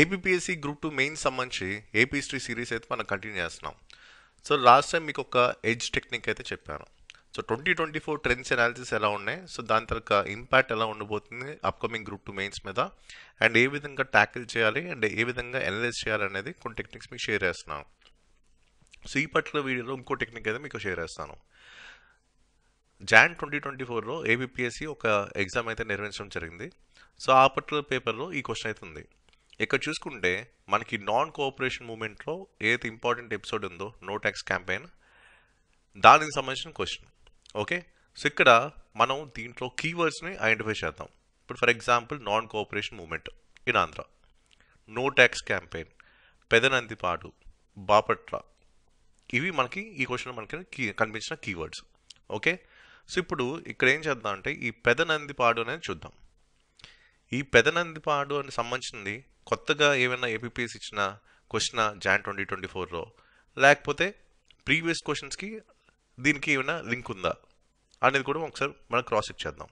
APSC group two main సంబంధించి AP history series అయితే మనం కంటిన్యూ చేస్తున్నాం సో లాస్ట్ టైం మీకు ఒక ఎడ్జ్ టెక్నిక్ అయితే చెప్పాను so twenty twenty four trends analysis ఎలా ఉన్నాయి సో దాని తర్వాత ఇంపాక్ట్ ఎలా ఉండబోతుంది అప్కమింగ్ గ్రూప్ టూ మెయిన్స్ మీద అండ్ ఏ విధంగా ట్యాకిల్ చేయాలి అండ్ ఏ విధంగా ఎనలైజ్ చేయాలి అనేది కొన్ని టెక్నిక్స్ మీకు షేర్ చేస్తున్నాను సో ఈ పట్ల వీడియోలో ఇంకో టెక్నిక్ అయితే మీకు షేర్ చేస్తాను జాన్ ట్వంటీ ట్వంటీ ఫోర్లో ఏబిపిఎస్సి ఒక ఎగ్జామ్ అయితే నిర్వహించడం జరిగింది సో ఆ పర్టికులర్ పేపర్లో ఈ క్వశ్చన్ అయితే ఉంది ఇక్కడ చూసుకుంటే మనకి నాన్ కోఆపరేషన్ మూమెంట్లో ఏదైతే ఇంపార్టెంట్ ఎపిసోడ్ ఉందో నో ట్యాక్స్ క్యాంపెయిన్ దానికి సంబంధించిన క్వశ్చన్ ఓకే సో ఇక్కడ మనం దీంట్లో కీవర్డ్స్ని ఐడెంటిఫై చేద్దాం ఇప్పుడు for example non cooperation movement in Andhra no tax campaign Pedanandipadu Bapatla ఇవి మనకి ఈ క్వశ్చన్ మనకి కనిపించిన కీవర్డ్స్ ఓకే సో ఇప్పుడు ఇక్కడ ఏం చేద్దాం అంటే ఈ పాడు అనేది చూద్దాం ఈ పెదనంది పాడు అని సంబంధించింది కొత్తగా ఏమైనా ఏపీపీఎస్ ఇచ్చిన క్వశ్చన్ జాన్ ట్వంటీ ట్వంటీ ఫోర్లో లేకపోతే ప్రీవియస్ క్వశ్చన్స్కి దీనికి ఏమైనా లింక్ ఉందా అనేది కూడా ఒకసారి మనం క్రాస్ చెక్ చేద్దాం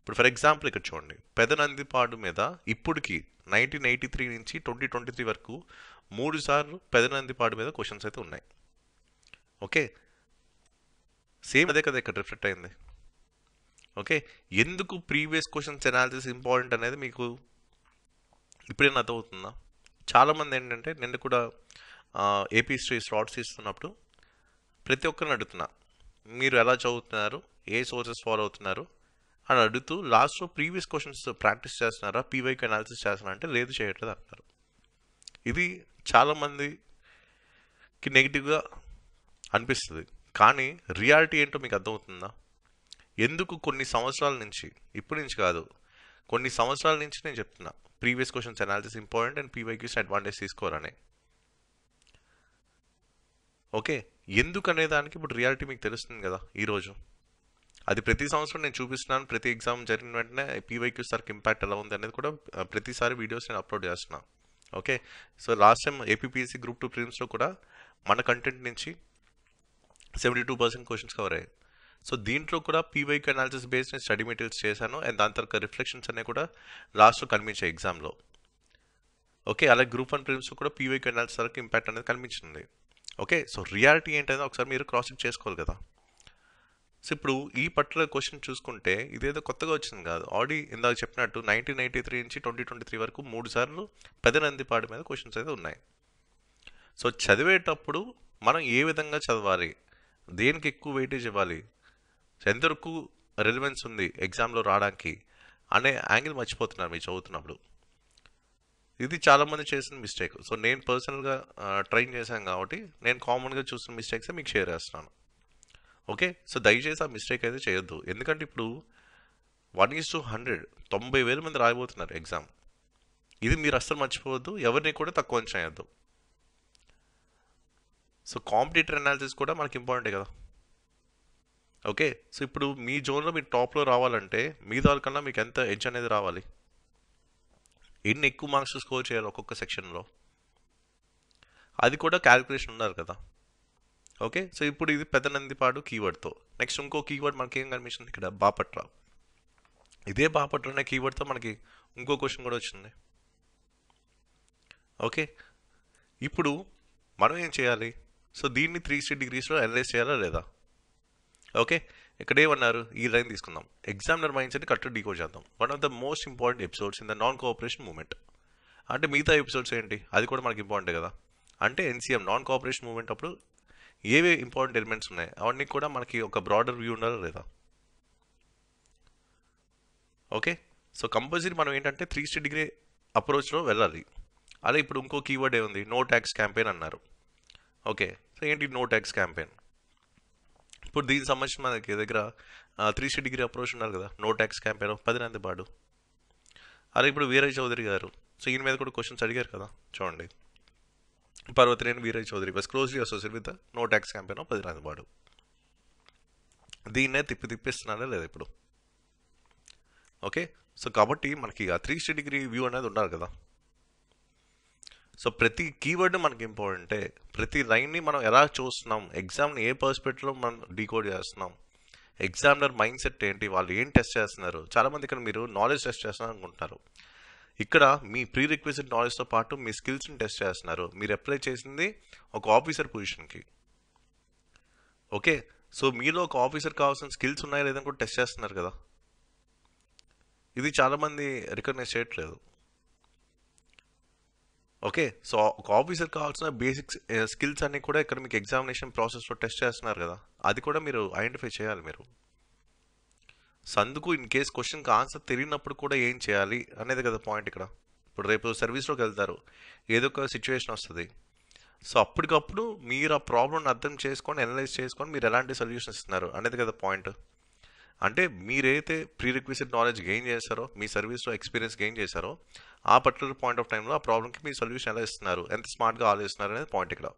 ఇప్పుడు ఫర్ ఎగ్జాంపుల్ ఇక్కడ చూడండి పెదనందిపాడు మీద ఇప్పటికి నైన్టీన్ ఎయిటీ త్రీ నుంచి ట్వంటీ ట్వంటీ త్రీ వరకు మూడు సార్లు పెదనందిపాడు మీద క్వశ్చన్స్ అయితే ఉన్నాయి ఓకే సేమ్ అదే కదా ఇక్కడ రిఫ్లెక్ట్ అయింది ఓకే ఎందుకు ప్రీవియస్ క్వశ్చన్స్ ఎనాలిసిస్ ఇంపార్టెంట్ అనేది మీకు ఇప్పుడేం అర్థమవుతుందా చాలామంది ఏంటంటే నిన్న కూడా ఏపీ శ్రీ స్లాట్స్ ఇస్తున్నప్పుడు ప్రతి ఒక్కరిని అడుగుతున్నా మీరు ఎలా చదువుతున్నారు ఏ సోర్సెస్ ఫాలో అవుతున్నారు అని అడుగుతూ లాస్ట్లో ప్రీవియస్ క్వశ్చన్స్ ప్రాక్టీస్ చేస్తున్నారా పీవైకి అనాలిసిస్ చేస్తున్నారా అంటే లేదు చేయట్లేదు అంటారు ఇది చాలామందికి నెగిటివ్గా అనిపిస్తుంది కానీ రియాలిటీ ఏంటో మీకు అర్థమవుతుందా ఎందుకు కొన్ని సంవత్సరాల నుంచి ఇప్పటి నుంచి కాదు కొన్ని సంవత్సరాల నుంచి నేను చెప్తున్నా previous questions analysis important and PYQs advantage తీసుకోవాలని ఓకే అనే దానికి ఇప్పుడు రియాలిటీ మీకు తెలుస్తుంది కదా ఈరోజు అది ప్రతి సంవత్సరం నేను చూపిస్తున్నాను ప్రతి ఎగ్జామ్ జరిగిన వెంటనే పీవైక్యూ సార్కి ఇంపాక్ట్ ఎలా ఉంది అనేది కూడా ప్రతిసారి వీడియోస్ నేను అప్లోడ్ చేస్తున్నాను okay so last time APPSC group two ప్రిలిమ్స్లో కూడా మన కంటెంట్ నుంచి seventy two percent questions cover అయ్యాయి సో దీంట్లో కూడా PYQ analysis based study materials చేశాను అండ్ దాని తర్వాత రిఫ్లెక్షన్స్ అనేవి కూడా లాస్ట్లో కనిపించాయి ఎగ్జామ్లో ఓకే అలాగే గ్రూప్ వన్ ఫిల్మ్స్ కూడా పీవైక్ అనాలిసిస్ వరకు ఇంపాక్ట్ అనేది కనిపించింది ఓకే సో రియాలిటీ ఏంటనేది ఒకసారి మీరు క్రాస్ చెక్ చేసుకోవాలి కదా సో ఇప్పుడు ఈ పర్టికులర్ క్వశ్చన్ చూసుకుంటే ఇదేదో కొత్తగా వచ్చింది కాదు ఆల్రెడీ ఇందాక చెప్పినట్టు నైన్టీన్ నైంటీ త్రీ నుంచి ట్వంటీ ట్వంటీ త్రీ వరకు మూడు సార్లు పెదనందిపాడు మీద క్వశ్చన్స్ అయితే ఉన్నాయి సో చదివేటప్పుడు మనం ఏ విధంగా చదవాలి దేనికి ఎక్కువ వెయిటేజ్ ఇవ్వాలి సో ఎంతవరకు రెలివెన్స్ ఉంది ఎగ్జామ్లో రావడానికి అనే యాంగిల్ మర్చిపోతున్నారు మీరు చదువుతున్నప్పుడు ఇది చాలామంది చేసిన మిస్టేక్ సో నేను పర్సనల్గా ట్రైన్ చేశాను కాబట్టి నేను కామన్గా చూసిన మిస్టేక్స్ మీకు షేర్ చేస్తున్నాను ఓకే సో దయచేసి ఆ మిస్టేక్ అయితే చేయొద్దు ఎందుకంటే ఇప్పుడు వన్ ఈస్ టు హండ్రెడ్ తొంభై వేల మంది రాయబోతున్నారు ఎగ్జామ్ ఇది మీరు అస్సలు మర్చిపోవద్దు ఎవరిని కూడా తక్కువ వేయద్దు సో కాంపిటేటర్ అనాలిసిస్ కూడా మనకి ఇంపార్టెంటే కదా ఓకే సో ఇప్పుడు మీ జోన్లో మీరు టాప్లో రావాలంటే మీ దానికన్నా మీకు ఎంత ఎడ్జ్ అనేది రావాలి ఎన్ని ఎక్కువ మార్క్స్ స్కోర్ చేయాలి ఒక్కొక్క సెక్షన్లో అది కూడా క్యాలిక్యులేషన్ ఉన్నారు కదా ఓకే సో ఇప్పుడు ఇది పెద్ద నందిపాడు కీవర్డ్తో నెక్స్ట్ ఇంకో కీవర్డ్ మనకి ఏం కనిపిస్తుంది ఇక్కడ బాపట్ల ఇదే బాపట్ల అనే కీవర్డ్తో మనకి ఇంకో క్వశ్చన్ కూడా వచ్చింది ఓకే ఇప్పుడు మనం ఏం చేయాలి సో దీన్ని త్రీ సిక్స్టీ డిగ్రీస్లో అనలైజ్ చేయాలా లేదా ఓకే ఇక్కడ ఏమన్నారు ఈ లైన్ తీసుకుందాం ఎగ్జామినర్ మైండ్ సెట్ని కరెక్ట్ డీకోడ్ చేద్దాం one of the most important episodes in the non cooperation movement అంటే మిగతా ఎపిసోడ్స్ ఏంటి అది కూడా మనకి ఇంపార్టెంట్ కదా అంటే ఎన్సీఎం నాన్ కోఆపరేషన్ మూమెంట్ అప్పుడు ఏవే ఇంపార్టెంట్ ఎలిమెంట్స్ ఉన్నాయి అవన్నీ కూడా మనకి ఒక బ్రాడర్ వ్యూ ఉండాలి లేదా ఓకే సో కంపల్సరీ మనం ఏంటంటే త్రీ సిక్స్టీ డిగ్రీ అప్రోచ్లో వెళ్ళాలి అదే ఇప్పుడు ఇంకో కీవర్డ్ ఏముంది నో ట్యాక్స్ క్యాంపెయిన్ అన్నారు ఓకే సో ఏంటి నో ట్యాక్స్ క్యాంపెయిన్ ఇప్పుడు దీనికి సంబంధించిన మనకి దగ్గర త్రీ సిక్స్టీ డిగ్రీ అప్రోచ్ ఉన్నారు కదా నో ట్యాక్స్ క్యాంపెయిన్ పదినంది పాడు అలాగే ఇప్పుడు వీరయ్య చౌదరి గారు సో ఈయన మీద కూడా క్వశ్చన్స్ అడిగారు కదా చూడండి నేను Veerayya Chowdary was closely associate with no tax campaign Pedanandipadu దీన్నే తిప్పి తిప్పిస్తున్నారా లేదా ఇప్పుడు ఓకే సో కాబట్టి మనకి ఆ త్రీ సిక్స్టీ డిగ్రీ వ్యూ అనేది ఉన్నారు కదా సో ప్రతి కీవర్డ్ మనకి ఇంపార్టెంటే ప్రతి లైన్ని మనం ఎలా చూస్తున్నాం ఎగ్జామ్ని ఏ పర్స్పెక్టివ్లో మనం డీకోడ్ చేస్తున్నాం ఎగ్జామ్లర్ మైండ్ సెట్ ఏంటి వాళ్ళు ఏం టెస్ట్ చేస్తున్నారు చాలామంది ఇక్కడ మీరు నాలెడ్జ్ టెస్ట్ చేస్తున్నారు అనుకుంటున్నారు ఇక్కడ మీ ప్రీ రిక్వెస్ట్ నాలెడ్జ్తో పాటు మీ స్కిల్స్ని టెస్ట్ చేస్తున్నారు మీరు అప్లై చేసింది ఒక ఆఫీసర్ పొజిషన్కి ఓకే సో మీలో ఒక ఆఫీసర్ కావాల్సిన స్కిల్స్ ఉన్నాయా లేదని కూడా టెస్ట్ చేస్తున్నారు కదా ఇది చాలామంది రికగ్నైజ్ చేయట్లేదు ఓకే సో ఒక ఆఫీసర్ కావాల్సిన బేసిక్ స్కిల్స్ అన్నీ కూడా ఇక్కడ మీకు ఎగ్జామినేషన్ ప్రాసెస్లో టెస్ట్ చేస్తున్నారు కదా అది కూడా మీరు ఐడెంటిఫై చేయాలి మీరు సో అందుకు ఇన్ కేస్ క్వశ్చన్కి ఆన్సర్ తెలియనప్పుడు కూడా ఏం చేయాలి అనేది కదా పాయింట్ ఇక్కడ ఇప్పుడు రేపు సర్వీస్లోకి వెళ్తారు ఏదో ఒక సిచ్యువేషన్ వస్తుంది సో అప్పటికప్పుడు మీరు ఆ ప్రాబ్లమ్ని అర్థం చేసుకొని అనలైజ్ చేసుకొని మీరు ఎలాంటి సొల్యూషన్స్ ఇస్తున్నారు అనేది కదా పాయింట్ అంటే మీరైతే ప్రీ రిక్విజిట్ నాలెడ్జ్ గెయిన్ చేస్తారో మీ సర్వీస్లో ఎక్స్పీరియన్స్ గెయిన్ చేశారో ఆ పర్టికులర్ పాయింట్ ఆఫ్ టైంలో ఆ ప్రాబ్లమ్కి మీ సొల్యూషన్ ఎలా ఇస్తున్నారు ఎంత స్మార్ట్గా ఆలోచిస్తున్నారు అనేది పాయింట్ ఇక్కడ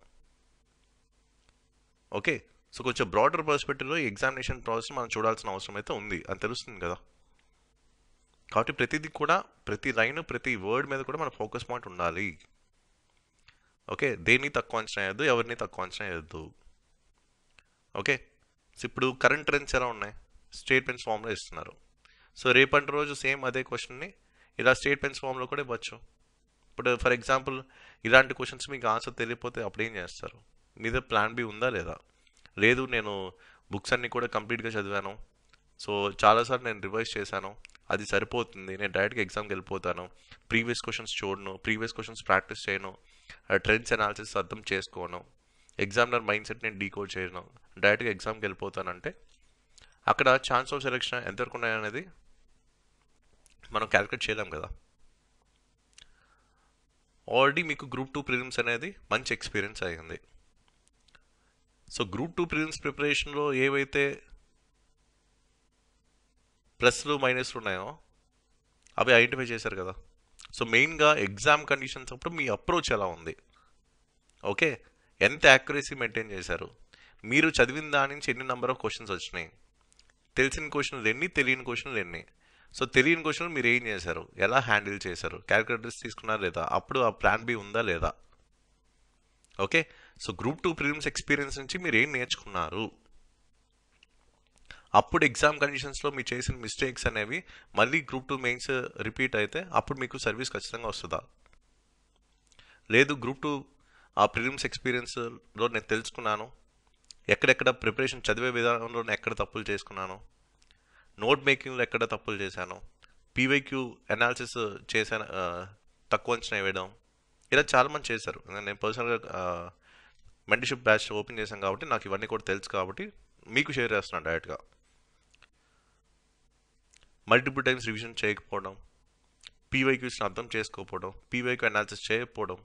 ఓకే సో కొంచెం బ్రాడర్ పర్స్పెక్టివ్లో ఈ ఎగ్జామినేషన్ ప్రాసెస్ మనం చూడాల్సిన అవసరం అయితే ఉంది అని తెలుస్తుంది కదా కాబట్టి ప్రతిదీ కూడా ప్రతి లైన్ ప్రతి వర్డ్ మీద కూడా మన ఫోకస్ పాయింట్ ఉండాలి ఓకే దేన్ని తక్కువ అంచనా వేయద్దు ఎవరిని తక్కువ అంచనా వేయద్దు ఓకే ఇప్పుడు కరెంట్ ట్రెండ్స్ ఎలా ఉన్నాయి స్టేట్మెంట్స్ ఫామ్లో ఇస్తున్నారు సో రేపటి రోజు సేమ్ అదే క్వశ్చన్ని ఇలా స్టేట్మెంట్స్ ఫామ్లో కూడా ఇవ్వచ్చు ఇప్పుడు ఫర్ ఎగ్జాంపుల్ ఇలాంటి క్వశ్చన్స్ మీకు ఆన్సర్ తెలియకపోతే అప్పుడు ఏం చేస్తారు మీద ప్లాన్ బి ఉందా లేదా లేదు నేను బుక్స్ అన్నీ కూడా కంప్లీట్గా చదివాను సో చాలాసార్లు నేను రివైజ్ చేశాను అది సరిపోతుంది నేను డైరెక్ట్గా ఎగ్జామ్కి వెళ్ళిపోతాను ప్రీవియస్ క్వశ్చన్స్ చూడను ప్రీవియస్ క్వశ్చన్స్ ప్రాక్టీస్ చేయను ట్రెండ్స్ అనాలిసిస్ అర్థం చేసుకోను ఎగ్జామినర్ మైండ్ సెట్ నేను డీకోడ్ చేయను డైరెక్ట్గా ఎగ్జామ్కి వెళ్ళిపోతానంటే అక్కడ ఛాన్స్ ఆఫ్ సెలెక్షన్ ఎంతవరకు ఉన్నాయనేది మనం క్యాలిక్యులేట్ చేయలేం కదా ఆల్రెడీ మీకు గ్రూప్ టూ ప్రిలిమ్స్ అనేది మంచి ఎక్స్పీరియన్స్ అయ్యింది సో గ్రూప్ టూ ప్రిలిమ్స్ ప్రిపరేషన్లో ఏవైతే ప్లస్లు మైనస్లు ఉన్నాయో అవి ఐడెంటిఫై చేశారు కదా సో మెయిన్గా ఎగ్జామ్ కండిషన్స్ అప్పుడు మీ అప్రోచ్ ఎలా ఉంది ఓకే ఎంత యాక్యురసీ మెయింటైన్ చేశారు మీరు చదివిన దాని నుంచి ఎన్ని నెంబర్ ఆఫ్ క్వశ్చన్స్ వచ్చినాయి తెలిసిన క్వశ్చన్లు ఎన్ని తెలియని క్వశ్చన్లు ఎన్ని సో తెలియని క్వశ్చన్లు మీరు ఏం చేశారు ఎలా హ్యాండిల్ చేశారు క్యాలిక్యులేటర్స్ తీసుకున్నారా లేదా అప్పుడు ఆ ప్లాన్ బి ఉందా లేదా okay so group two prelims experience నుంచి మీరు ఏం నేర్చుకున్నారు అప్పుడు ఎగ్జామ్ కండిషన్స్లో మీరు చేసిన మిస్టేక్స్ అనేవి మళ్ళీ గ్రూప్ టూ మెయిన్స్ రిపీట్ అయితే అప్పుడు మీకు సర్వీస్ ఖచ్చితంగా వస్తుందా లేదు గ్రూప్ టూ ఆ ప్రిలిమ్స్ ఎక్స్పీరియన్స్లో నేను తెలుసుకున్నాను ఎక్కడెక్కడ ప్రిపరేషన్ చదివే విధానంలో ఎక్కడ తప్పులు చేసుకున్నాను నోట్ మేకింగ్లో ఎక్కడ తప్పులు చేశాను పీవైక్యూ అనాలిసిస్ చేశాను తక్కువ అంచనా వేయడం ఇలా చాలామంది చేశారు నేను పర్సనల్గా మెంటర్షిప్ బ్యాచ్ ఓపెన్ చేశాను కాబట్టి నాకు ఇవన్నీ కూడా తెలుసు కాబట్టి మీకు షేర్ చేస్తున్నాను డైరెక్ట్గా మల్టిపుల్ టైమ్స్ రివిజన్ చేయకపోవడం పీవైక్యూస్ని అర్థం చేసుకోకపోవడం పీవైక్యూ అనాలిసిస్ చేయకపోవడం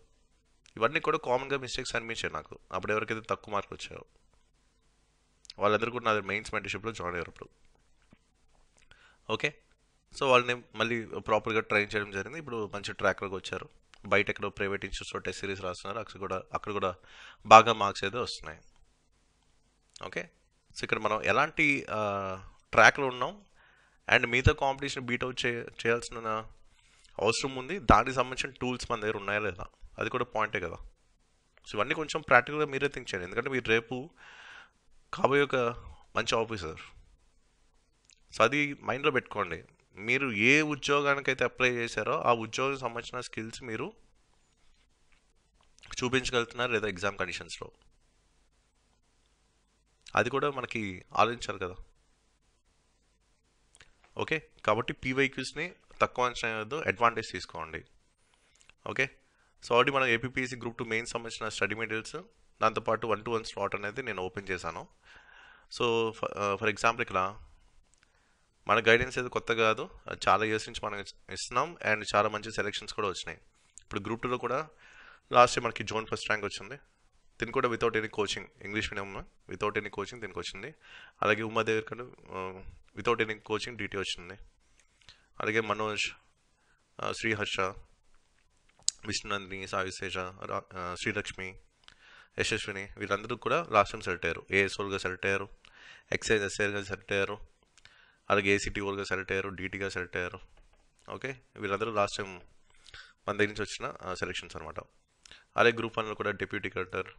ఇవన్నీ కూడా కామన్గా మిస్టేక్స్ అనిపించాయి నాకు అప్పుడు ఎవరికైతే తక్కువ మార్కులు వచ్చాయో వాళ్ళందరూ కూడా నాది మెయిన్స్ మెంటర్షిప్లో జాయిన్ అయ్యారు ఇప్పుడు ఓకే సో వాళ్ళని మళ్ళీ ప్రాపర్గా ట్రైన్ చేయడం జరిగింది ఇప్పుడు మంచి ట్రాక్లోకి వచ్చారు బయట ఎక్కడో ప్రైవేట్ ఇన్స్టిట్యూట్స్ టెస్ట్ సిరీస్ రాస్తున్నారు అక్కడ కూడా అక్కడ కూడా బాగా మార్క్స్ అయితే వస్తున్నాయి ఓకే సో ఇక్కడ మనం ఎలాంటి ట్రాక్లో ఉన్నాం అండ్ మిగతా కాంపిటీషన్ బీట్అవుట్ చే చేయాల్సిన అవసరం ఉంది దానికి సంబంధించిన టూల్స్ మన దగ్గర ఉన్నాయా లేదా అది కూడా పాయింటే కదా సో ఇవన్నీ కొంచెం ప్రాక్టికల్గా మీరే థింక్ చేయండి ఎందుకంటే మీరు రేపు కాబోయే ఒక మంచి ఆఫీసర్ సో అది మైండ్లో పెట్టుకోండి మీరు ఏ ఉద్యోగానికైతే అప్లై చేశారో ఆ ఉద్యోగం సంబంధించిన స్కిల్స్ మీరు చూపించగలుగుతున్నారు లేదా ఎగ్జామ్ కండిషన్స్లో అది కూడా మనకి ఆలోచించాలి కదా ఓకే కాబట్టి పీవైక్యూస్ని తక్కువ అంచనా వద్దు అడ్వాంటేజ్ తీసుకోండి ఓకే సో ఆల్రెడీ మనం ఏపీపీసీ గ్రూప్ టూ మెయిన్ సంబంధించిన స్టడీ మెటీరియల్స్ దాంతోపాటు వన్ టు వన్ స్లాట్ అనేది నేను ఓపెన్ చేశాను సో ఫర్ ఎగ్జాంపుల్ ఇక్కడ మన గైడెన్స్ అయితే కొత్త కాదు చాలా ఇయర్స్ నుంచి మనం ఇస్తున్నాం అండ్ చాలా మంచి సెలెక్షన్స్ కూడా వచ్చినాయి ఇప్పుడు గ్రూప్ టూలో కూడా లాస్ట్ ఇయర్ మనకి జోన్ ఫస్ట్ ర్యాంక్ వచ్చింది దీని కూడా without any coaching English medium without any coaching దీనికి వచ్చింది అలాగే ఉమాదేవి కంటే వితౌట్ ఎనీ కోచింగ్ డ్యూటీ వచ్చింది అలాగే మనోజ్ uh, శ్రీహర్ష విష్ణునందిని సావిశేష uh, శ్రీలక్ష్మి యశస్విని వీళ్ళందరూ కూడా లాస్ట్ టైం సెలెక్ట్ అయ్యారు ఓల్గా సెలెక్ట్ అయ్యారు ఎక్సైజ్ ఎస్ఏగా సెలెక్ట్ అయ్యారు అలాగే ఓల్గా సెలెక్ట్ అయ్యారు డీటీగా సెలెక్ట్ అయ్యారు ఓకే వీళ్ళందరూ లాస్ట్ టైం మన దగ్గర నుంచి వచ్చిన సెలెక్షన్స్ అనమాట అలాగే గ్రూప్ వన్లో కూడా డిప్యూటీ కలెక్టర్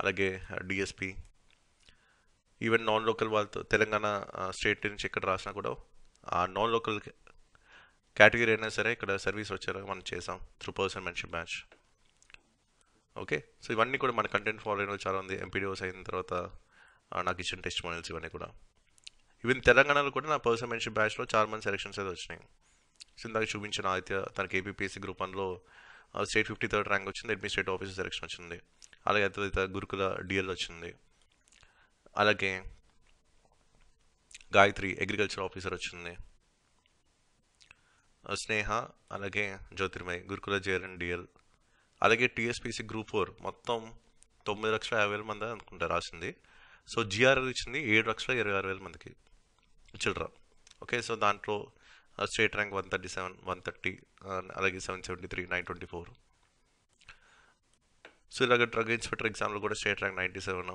అలాగే డిఎస్పి ఈవెన్ నాన్ లోకల్ వాళ్ళతో తెలంగాణ స్టేట్ నుంచి ఎక్కడ రాసినా కూడా ఆ నాన్ లోకల్ కేటగిరీ అయినా సరే ఇక్కడ సర్వీస్ వచ్చారా మనం చేసాం through person mentorship match okay so ఇవన్నీ కూడా మన కంటెంట్ ఫాలో అయిన చాలా ఉంది ఎంపీడీఓస్ అయిన తర్వాత నాకు ఇచ్చిన టెస్ట్ మోడల్స్ ఇవన్నీ కూడా ఈవెన్ తెలంగాణలో కూడా నా పర్సనల్ మెన్షిప్ బ్యాచ్లో చాలా మంది సెలక్షన్స్ అయితే వచ్చినాయి సో ఇందాక చూపించిన ఆదిత్య తనకి ఏపీపీఎస్సీ గ్రూప్ వన్లో స్టేట్ ఫిఫ్టీ థర్డ్ ర్యాంక్ వచ్చింది అడ్మినిస్ట్రేటివ్ ఆఫీసర్ సెలక్షన్ వచ్చింది అలాగే తర్వాత గురుకుల డిఎల్ వచ్చింది అలాగే గాయత్రి అగ్రికల్చర్ ఆఫీసర్ వచ్చింది స్నేహ అలాగే జ్యోతిర్మయ్ గురుకుల జేఎల్ఎన్ డిఎల్ అలాగే టీఎస్పీసీ గ్రూప్ ఫోర్ మొత్తం తొమ్మిది లక్షల యాభై వేల మంది అనుకుంటా రాసింది సో జిఆర్ఎల్ ఇచ్చింది ఏడు లక్షల ఇరవై ఆరు వేల మందికి చిల్డ్ర ఓకే సో దాంట్లో state rank one thirty seven one thirty అలాగే seven seventy three nine twenty four so ఇలాగ డ్రగ్ ఇన్స్పెక్టర్ ఎగ్జామ్లో కూడా స్టేట్ ర్యాంక్ నైంటీ సెవెన్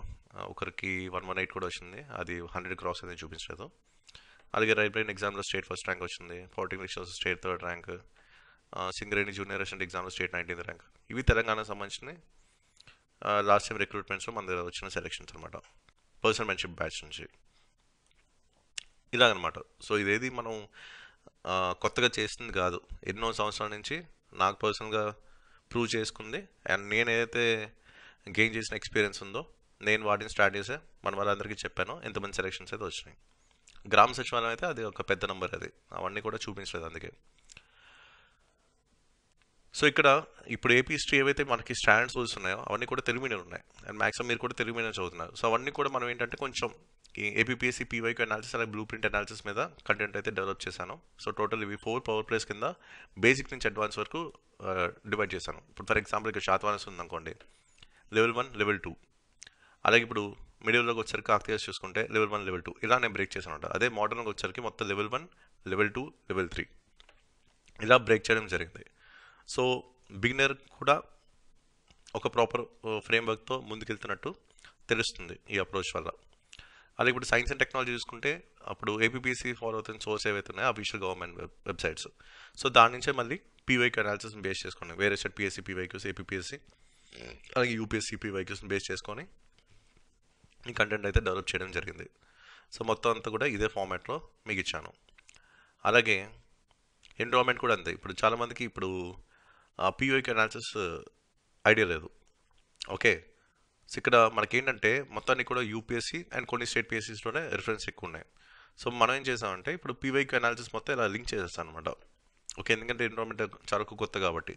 ఒకరికి వన్ వన్ ఎయిట్ కూడా వచ్చింది అది హండ్రెడ్ క్రాస్ అనేది చూపించలేదు అలాగే బ్రెయిన్ ఎగ్జామ్లో స్టేట్ ఫస్ట్ ర్యాంక్ వచ్చింది political state third rank Singareni junior assistant ఎగ్జామ్లో స్టేట్ నైన్టీన్త్ ర్యాంక్ ఇవి తెలంగాణకు సంబంధించినవి లాస్ట్ టైం రిక్రూట్మెంట్స్లో మన దగ్గర వచ్చిన సెలెక్షన్స్ అనమాట పర్సనల్ మెన్షిప్ బ్యాచ్ నుంచి ఇలాగనమాట సో ఇదేది మనం కొత్తగా చేసింది కాదు ఎన్నో సంవత్సరాల నుంచి నాకు పర్సనల్గా ప్రూవ్ చేసుకుంది అండ్ నేను ఏదైతే గెయిన్ చేసిన ఎక్స్పీరియన్స్ ఉందో నేను వాటిని స్టార్ట్ చేసే మన వాళ్ళందరికీ చెప్పాను ఎంతమంది సెలెక్షన్స్ అయితే వచ్చినాయి గ్రామ సచివాలయం అయితే అది ఒక పెద్ద నెంబర్ అది అవన్నీ కూడా చూపించలేదు అందుకే సో ఇక్కడ ఇప్పుడు ఏపీ హిస్టరీ ఏవైతే మనకి స్టాండర్డ్ సోర్సెస్ ఉన్నాయో అవన్నీ కూడా తెలుగు మీడియం ఉన్నాయి అండ్ మాక్సిమం మీరు కూడా తెలుగు మీడియం చదువుతున్నారు సో అవన్నీ కూడా మనం ఏంటంటే కొంచెం ఏపీఎస్సీ పీవైకి అనాలిసిస్ అలాగే బ్లూ ప్రింట్ అనాలిసిస్ మీద కంటెంట్ అయితే డెవలప్ చేశాను సో టోటల్ ఇవి ఫోర్ పవర్ ప్లేస్ కింద బేసిక్ నుంచి అడ్వాన్స్ వరకు డివైడ్ చేశాను ఇప్పుడు ఫర్ ఎగ్జాంపుల్ ఇక్కడ శాతవానస్ ఉందనుకోండి లెవెల్ వన్ లెవెల్ టూ అలాగే ఇప్పుడు మిడిల్లోకి వచ్చరికి ఆక్టివేస్ చూసుకుంటే లెవెల్ వన్ లెవెల్ టూ ఇలా నేను బ్రేక్ చేశాను అంట అదే మోడర్న్కి వచ్చరికి మొత్తం level one level two level three ఇలా బ్రేక్ చేయడం జరిగింది సో బిగినర్ కూడా ఒక ప్రాపర్ ఫ్రేమ్వర్క్తో ముందుకెళ్తున్నట్టు తెలుస్తుంది ఈ అప్రోచ్ వల్ల అలాగే ఇప్పుడు సైన్స్ అండ్ టెక్నాలజీ చూసుకుంటే అప్పుడు ఏపీపీసీ ఫాలో అవుతున్న సోర్స్ ఉన్నాయో అఫీషియల్ గవర్నమెంట్ వెబ్సైట్స్ సో దాని నుంచే మళ్ళీ పీవైక్యూ అనాలిసిస్ని బేస్ చేసుకోండి వేరే సెట్ పిఎస్సి పీవైక్యూస్ ఏపీపీఎస్సి అలాగే యూపీఎస్సి పీవైక్యూస్ని బేస్ చేసుకొని ఈ కంటెంట్ అయితే డెవలప్ చేయడం జరిగింది సో మొత్తం అంతా కూడా ఇదే ఫార్మాట్లో మీకు ఇచ్చాను అలాగే ఎన్రోల్మెంట్ కూడా అంతే ఇప్పుడు చాలామందికి ఇప్పుడు పీఓకి అనాలిసిస్ ఐడియా లేదు ఓకే సో ఇక్కడ మనకేంటంటే మొత్తానికి కూడా యూపీఎస్సీ అండ్ కొన్ని స్టేట్ పిఎస్సీస్లోనే రిఫరెన్స్ ఎక్కువ ఉన్నాయి సో మనం ఏం చేసామంటే ఇప్పుడు పీవైకి అనాలిసిస్ మొత్తం ఇలా లింక్ చేసేస్తాను అనమాట ఓకే ఎందుకంటే ఎన్విరాన్మెంట్ చాలా కొత్త కాబట్టి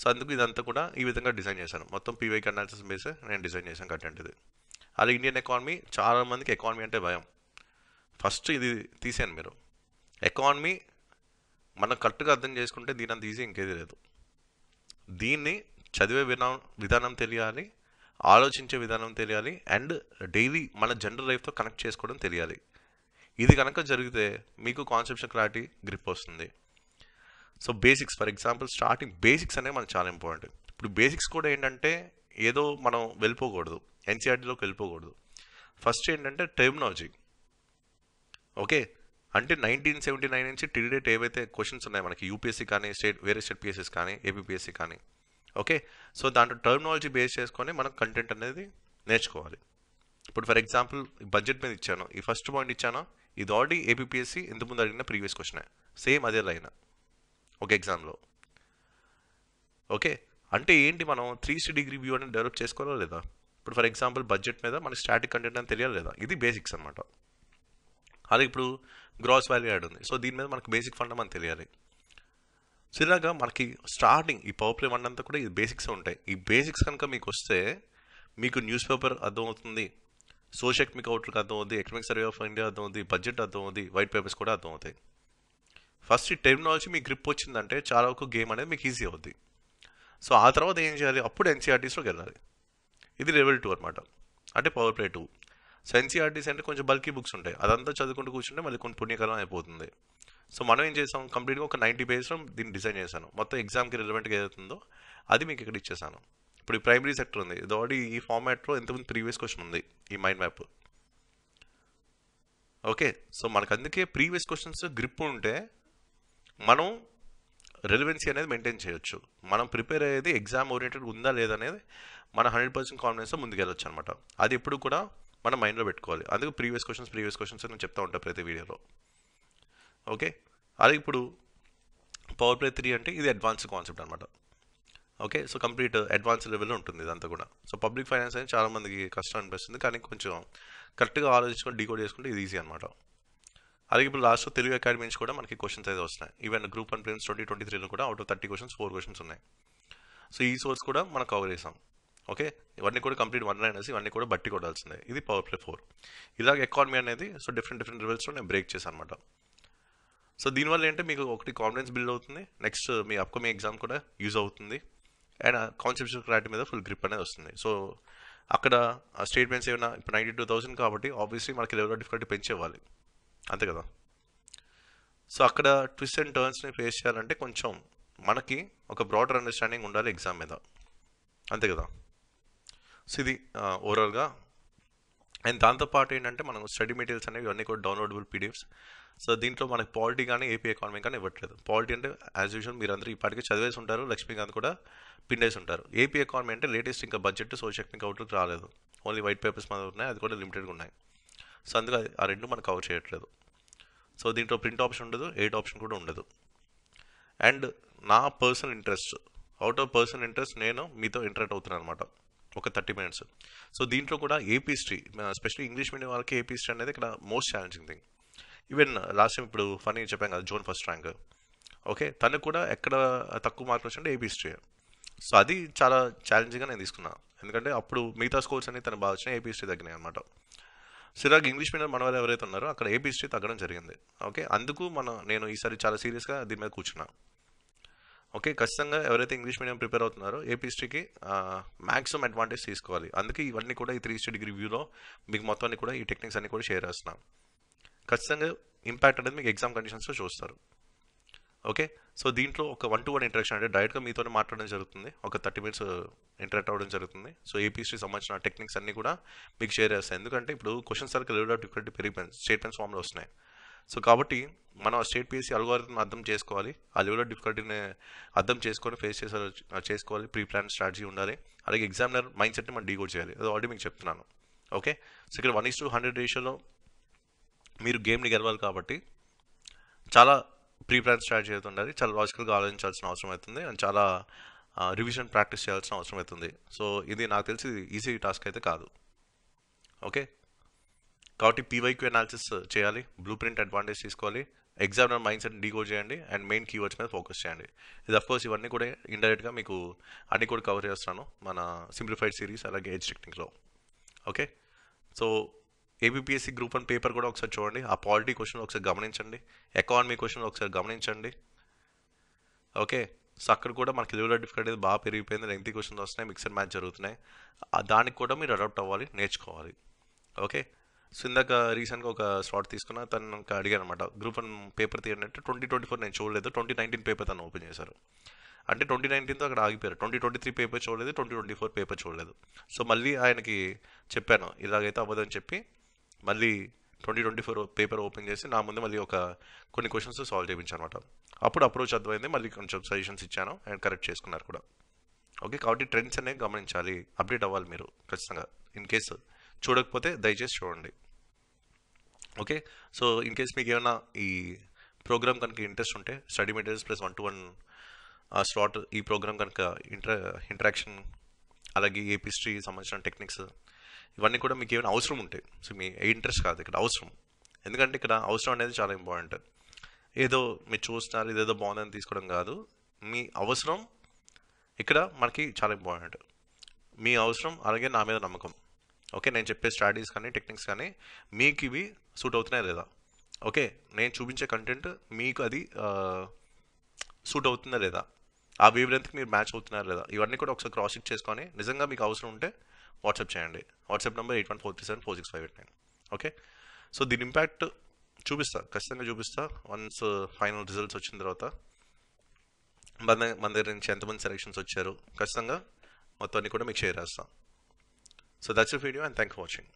సో అందుకు ఇదంతా కూడా ఈ విధంగా డిజైన్ చేశాను మొత్తం పీవైకి అనాలిసిస్ మీద నేను డిజైన్ చేశాను కంటెంట్ ఇది అలాగే ఇండియన్ ఎకానమీ చాలామందికి ఎకానమీ అంటే భయం ఫస్ట్ ఇది తీసాను మీరు ఎకానమీ మనం కరెక్ట్గా అర్థం చేసుకుంటే దీని అంత ఈజీ ఇంకేది లేదు దీన్ని చదివే విధా విధానం తెలియాలి ఆలోచించే విధానం తెలియాలి అండ్ డైలీ మన జనరల్ లైఫ్తో కనెక్ట్ చేసుకోవడం తెలియాలి ఇది కనుక జరిగితే మీకు కాన్సెప్షన్ క్లారిటీ గ్రిప్ వస్తుంది so basics for example starting basics అనేవి మనకు చాలా ఇంపార్టెంట్ ఇప్పుడు బేసిక్స్ కూడా ఏంటంటే ఏదో మనం వెళ్ళిపోకూడదు ఎన్సీఆర్టీలోకి వెళ్ళిపోకూడదు ఫస్ట్ ఏంటంటే టెర్మినాలజీ ఓకే అంటే నైన్టీన్ సెవెంటీ నైన్ నుంచి టిల్ డేట్ ఏవైతే క్వశ్చన్స్ ఉన్నాయి మనకి యూపీఎస్సీ కానీ స్టేట్ వేరే స్టేట్ పిఎస్సీస్ కానీ ఏపీపీఎస్సీ కానీ ఓకే సో దాంట్లో టర్మినాలజీ బేస్ చేసుకొని మనం కంటెంట్ అనేది నేర్చుకోవాలి ఇప్పుడు ఫర్ ఎగ్జాంపుల్ బడ్జెట్ మీద ఇచ్చాను ఈ ఫస్ట్ పాయింట్ ఇచ్చాను ఇది ఆల్రెడీ ఏపీపీఎస్సీ ముందు అడిగిన ప్రీవియస్ క్వశ్చన్ సేమ్ అదే లైన్ ఒక ఎగ్జామ్లో ఓకే అంటే ఏంటి మనం త్రీ సిక్స్టీ డిగ్రీ వ్యూ అనేది డెవలప్ చేసుకోవాలా లేదా ఇప్పుడు ఫర్ ఎగ్జాంపుల్ బడ్జెట్ మీద మనకి స్టాటిక్ కంటెంట్ అని తెలియాలి లేదా ఇది బేసిక్స్ అనమాట అది ఇప్పుడు గ్రాస్ వాల్యూ యాడ్ ఉంది సో దీని మీద మనకు బేసిక్ ఫండ్ అని తెలియాలి సో మనకి స్టార్టింగ్ ఈ పవర్ ప్లే వన్ అంతా కూడా ఈ బేసిక్స్ ఉంటాయి ఈ బేసిక్స్ కనుక మీకు వస్తే మీకు న్యూస్ పేపర్ అర్థమవుతుంది సోషల్ ఎకమిక్ అవుట్లుక్ అర్థమవుతుంది ఎకనామిక్ సర్వే ఆఫ్ ఇండియా అర్థమవుతుంది బడ్జెట్ అర్థమవుతుంది వైట్ పేపర్స్ కూడా అర్థమవుతాయి ఫస్ట్ ఈ టెక్నాలజీ మీ గ్రిప్ వచ్చిందంటే చాలా వరకు గేమ్ అనేది మీకు ఈజీ అవుద్ది సో ఆ తర్వాత ఏం చేయాలి అప్పుడు ఎన్సీఆర్టీస్లోకి e వెళ్ళాలి ఇది లెవెల్ టూ అనమాట అంటే పవర్ ప్లే టూ సో ఆర్టీస్ అంటే కొంచెం బల్కీ బుక్స్ ఉంటాయి అదంతా చదువుకుంటూ కూర్చుంటే మళ్ళీ కొన్ని పుణ్యకాలం అయిపోతుంది సో మనం ఏం చేసాం కంప్లీట్గా ఒక నైంటీ పేజెస్లో దీన్ని డిజైన్ చేశాను మొత్తం ఎగ్జామ్కి రిలవెంట్గా ఏదైతుందో అది మీకు ఇక్కడ ఇచ్చేసాను ఇప్పుడు ఈ ప్రైమరీ సెక్టర్ ఉంది ఇది ఆల్రెడీ ఈ ఫార్మాట్లో ఎంతమంది ప్రీవియస్ క్వశ్చన్ ఉంది ఈ మైండ్ మ్యాప్ ఓకే సో మనకు అందుకే ప్రీవియస్ క్వశ్చన్స్ గ్రిప్ ఉంటే మనం రెలివెన్సీ అనేది మెయింటైన్ చేయొచ్చు మనం ప్రిపేర్ అయ్యేది ఎగ్జామ్ ఓరియంటెడ్ ఉందా లేదా అనేది మన హండ్రెడ్ పర్సెంట్ కాన్ఫిడెన్స్తో ముందుకెళ్ళొచ్చు అనమాట అది ఎప్పుడు కూడా మనం మైండ్లో పెట్టుకోవాలి అందుకు ప్రీవియస్ క్వశ్చన్స్ ప్రీవియస్ క్వశ్చన్స్ నేను చెప్తా ఉంటాను ప్రతి వీడియోలో ఓకే అలాగే ఇప్పుడు పవర్ ప్లే త్రీ అంటే ఇది అడ్వాన్స్డ్ కాన్సెప్ట్ అనమాట ఓకే సో కంప్లీట్ అడ్వాన్స్ లెవెల్లో ఉంటుంది ఇదంతా కూడా సో పబ్లిక్ ఫైనాన్స్ అనేది చాలామందికి కష్టం అనిపిస్తుంది కానీ కొంచెం కరెక్ట్గా ఆలోచించుకొని డీకోడ్ చేసుకుంటే ఇది ఈజీ అనమాట అలాగే ఇప్పుడు లాస్ట్ తెలుగు అకాడమీ నుంచి కూడా మనకి క్వశ్చన్స్ అయితే వస్తున్నాయి ఈవెన్ గ్రూప్ అండ్ ప్లేన్స్ ట్వంటీ ట్వంటీ త్రీలో కూడా out of thirty questions four questions ఉన్నాయి సో ఈ సోర్స్ కూడా మనం కవర్ చేసాం ఓకే ఇవన్నీ కూడా కంప్లీట్ వన్ అనేసి ఇవన్నీ కూడా బట్టి కొట్టాల్సిందే ఇది పవర్ ప్లే ఫోర్ ఇలాగ ఎకానమీ అనేది సో డిఫరెంట్ డిఫరెంట్ లెవెల్స్లో నేను బ్రేక్ చేశాను అనమాట సో దీనివల్ల ఏంటంటే మీకు ఒకటి కాన్ఫిడెన్స్ బిల్డ్ అవుతుంది నెక్స్ట్ మీ అప్కమింగ్ ఎగ్జామ్ కూడా యూజ్ అవుతుంది అండ్ కాన్సెప్షన్ క్లారిటీ మీద ఫుల్ గ్రిప్ అనేది వస్తుంది సో అక్కడ ఆ స్టేట్మెంట్స్ ఏమైనా ఇప్పుడు నైంటీ టూ థౌసండ్ కాబట్టి ఆబ్వియస్లీ మనకి లెవెల్ ఆఫ్ డిఫికల్టీ పెంచేవాలి అంతే కదా సో అక్కడ ట్విస్ట్ అండ్ టర్న్స్ని ఫేస్ చేయాలంటే కొంచెం మనకి ఒక బ్రాడర్ అండర్స్టాండింగ్ ఉండాలి ఎగ్జామ్ మీద అంతే కదా సో ఇది ఓవరాల్గా అండ్ దాంతోపాటు ఏంటంటే మనం స్టడీ మెటీరియల్స్ అనేవి ఇవన్నీ కూడా డౌన్లోడబుల్ పీడిఎఫ్స్ సో దీంట్లో మనకి పాలిటీ కానీ ఏపీ ఎకానమీ కానీ ఇవ్వట్లేదు పాలిటీ అంటే యాజ్ యూజువల్ అందరూ ఇప్పటికే చదివేసి ఉంటారు లక్ష్మీకాంత్ కూడా పిండేసి ఉంటారు ఏపీ ఎకానమీ అంటే లేటెస్ట్ ఇంకా బడ్జెట్ సోషల్ ఎకనామిక్ అవుట్లుక్ రాలేదు ఓన్లీ వైట్ పేపర్స్ మన ఉన్నాయి అది కూడా లిమిటెడ్గా ఉన్నాయి సో అందుకే ఆ రెండు మనం కవర్ చేయట్లేదు సో దీంట్లో ప్రింట్ ఆప్షన్ ఉండదు ఎయిట్ ఆప్షన్ కూడా ఉండదు అండ్ నా personal interest out of personal interest నేను మీతో ఇంటరాక్ట్ అవుతున్నాను అనమాట ఒక థర్టీ మినిట్స్ సో దీంట్లో కూడా AP history specially English medium వాళ్ళకి ఏపీ హిస్టరీ అనేది ఇక్కడ most challenging thing even last time ఇప్పుడు ఫనీ చెప్పాం కదా జోన్ ఫస్ట్ ర్యాంక్ ఓకే తను కూడా ఎక్కడ తక్కువ మార్కులు వచ్చింటే ఏపీ హిస్టరీ సో అది చాలా ఛాలెంజింగ్గా నేను తీసుకున్నాను ఎందుకంటే అప్పుడు మిగతా స్కోర్స్ అనేది తను బాగా వచ్చినాయి ఏపీ హిస్టరీ తగ్గినాయి అనమాట సిరాగ్ ఇంగ్లీష్ మీడియం మన వాళ్ళు ఎవరైతే ఉన్నారో అక్కడ ఏపీ హిస్టరీ తగ్గడం జరిగింది ఓకే అందుకు మన నేను ఈసారి చాలా సీరియస్గా దీని మీద కూర్చున్నాను ఓకే ఖచ్చితంగా ఎవరైతే ఇంగ్లీష్ మీడియం ప్రిపేర్ అవుతున్నారో ఏపీ హిస్టరీకి మ్యాక్సిమం అడ్వాంటేజ్ తీసుకోవాలి అందుకే ఇవన్నీ కూడా ఈ త్రీ హిస్టరీ డిగ్రీ వ్యూలో మీకు మొత్తాన్ని కూడా ఈ టెక్నిక్స్ అన్ని కూడా షేర్ చేస్తున్నాం ఖచ్చితంగా ఇంపాక్ట్ అనేది మీకు ఎగ్జామ్ కండిషన్స్లో చూస్తారు ఓకే సో దీంట్లో ఒక వన్ టు వన్ ఇంటరాక్షన్ అంటే డైరెక్ట్గా మీతోనే మాట్లాడడం జరుగుతుంది ఒక థర్టీ మినిట్స్ ఇంటరాక్ట్ అవ్వడం జరుగుతుంది సో ఏపీఎస్టీ సంబంధించిన టెక్నిక్స్ అన్నీ కూడా మీకు షేర్ చేస్తాయి ఎందుకంటే ఇప్పుడు క్వశ్చన్ సర్కిల్ డిఫరెంట్ పెరిగిపోయింది స్టేట్మెంట్స్ ఫామ్లో వస్తున్నాయి సో కాబట్టి మనం స్టేట్ పిఎస్సీ అల్గోరిథం అర్థం చేసుకోవాలి ఆ లెవెల్లో డిఫికల్టీని అర్థం చేసుకొని ఫేస్ చేసే చేసుకోవాలి ప్రీ ప్లాన్ స్ట్రాటజీ ఉండాలి అలాగే ఎగ్జామినర్ మైండ్ సెట్ని మనం డీకోడ్ చేయాలి అది ఆల్రెడీ మీకు చెప్తున్నాను ఓకే సో ఇక్కడ వన్ ఇస్ టు హండ్రెడ్ రేషియోలో మీరు గేమ్ని గెలవాలి కాబట్టి చాలా ప్రీ ప్లాన్ స్ట్రాటజీ అయితే ఉండాలి చాలా లాజికల్గా ఆలోచించాల్సిన అవసరం అవుతుంది అండ్ చాలా రివిజన్ ప్రాక్టీస్ చేయాల్సిన అవసరం అవుతుంది సో ఇది నాకు తెలిసి ఈజీ టాస్క్ అయితే కాదు ఓకే కాబట్టి పీవైక్యూ అనాలిసిస్ చేయాలి బ్లూ ప్రింట్ అడ్వాంటేజ్ తీసుకోవాలి ఎగ్జామినర్ మైండ్ సెట్ డీకోడ్ చేయండి అండ్ మెయిన్ కీవర్డ్స్ మీద ఫోకస్ చేయండి ఇది అఫ్కోర్స్ ఇవన్నీ కూడా ఇండైరెక్ట్గా మీకు అన్ని కూడా కవర్ చేస్తాను మన సింప్లిఫైడ్ సిరీస్ అలాగే ఏజ్ టెక్నిక్లో okay so APPSC group one paper కూడా ఒకసారి చూడండి ఆ పాలిటీ క్వశ్చన్ ఒకసారి గమనించండి ఎకానమీ క్వశ్చన్ ఒకసారి గమనించండి ఓకే సో అక్కడ కూడా మనకి తెలుగులో డిఫికల్టీ బాగా పెరిగిపోయింది లెంగ్తీ క్వశ్చన్స్ వస్తున్నాయి మిక్సర్ మ్యాచ్ జరుగుతున్నాయి దానికి కూడా మీరు అడాప్ట్ అవ్వాలి నేర్చుకోవాలి ఓకే సో ఇందాక రీసెంట్గా ఒక స్లాట్ తీసుకున్న తను ఇంకా అడిగాను అనమాట గ్రూప్ వన్ పేపర్ తీయండి అంటే ట్వంటీ ట్వంటీ ఫోర్ నేను చూడలేదు ట్వంటీ నైన్టీన్ పేపర్ తను ఓపెన్ చేశారు అంటే ట్వంటీ నైన్టీన్తో అక్కడ ఆగిపోయారు ట్వంటీ ట్వంటీ త్రీ పేపర్ చూడలేదు ట్వంటీ ట్వంటీ ఫోర్ పేపర్ చూడలేదు సో మళ్ళీ ఆయనకి చెప్పాను ఇలాగైతే అవ్వదని చెప్పి మళ్ళీ twenty twenty four paper open చేసి నా ముందు మళ్ళీ ఒక కొన్ని క్వశ్చన్స్ సాల్వ్ చేయించాను అనమాట అప్పుడు అప్రోచ్ అర్థమైంది మళ్ళీ కొంచెం సజెషన్స్ ఇచ్చాను అండ్ కరెక్ట్ చేసుకున్నారు కూడా ఓకే కాబట్టి ట్రెండ్స్ అనేవి గమనించాలి అప్డేట్ అవ్వాలి మీరు ఖచ్చితంగా ఇన్ కేసు చూడకపోతే దయచేసి చూడండి ఓకే సో ఇన్ కేస్ మీకు ఏమైనా ఈ ప్రోగ్రామ్ కనుక ఇంట్రెస్ట్ ఉంటే study materials plus one to one slot ఈ ప్రోగ్రామ్ కనుక ఇంటర్ ఇంటరాక్షన్ అలాగే ఏపిస్ట్రీ సంబంధించిన టెక్నిక్స్ ఇవన్నీ కూడా మీకు ఏమైనా అవసరం ఉంటాయి సో మీ ఇంట్రెస్ట్ కాదు ఇక్కడ అవసరం ఎందుకంటే ఇక్కడ అవసరం అనేది చాలా ఇంపార్టెంట్ ఏదో మీరు చూస్తున్నారు ఇదేదో బాగుందని తీసుకోవడం కాదు మీ అవసరం ఇక్కడ మనకి చాలా ఇంపార్టెంట్ మీ అవసరం అలాగే నా మీద నమ్మకం ఓకే నేను చెప్పే స్ట్రాటజీస్ కానీ టెక్నిక్స్ కానీ మీకు ఇవి సూట్ అవుతున్నాయి లేదా ఓకే నేను చూపించే కంటెంట్ మీకు అది సూట్ అవుతుందా లేదా ఆ వేవ్ లెంత్కి మీరు మ్యాచ్ అవుతున్నారు లేదా ఇవన్నీ కూడా ఒకసారి క్రాస్ చెక్ చేసుకొని నిజంగా మీకు అవసరం ఉంటే వాట్సాప్ చేయండి WhatsApp number eight one four three seven four six five eight nine okay so దీని ఇంపాక్ట్ చూపిస్తా ఖచ్చితంగా చూపిస్తా వన్స్ ఫైనల్ రిజల్ట్స్ వచ్చిన తర్వాత మన మన దగ్గర నుంచి ఎంతమంది సెలెక్షన్స్ వచ్చారు ఖచ్చితంగా మొత్తాన్ని కూడా మీకు షేర్ చేస్తాను So that's the video and thanks for watching.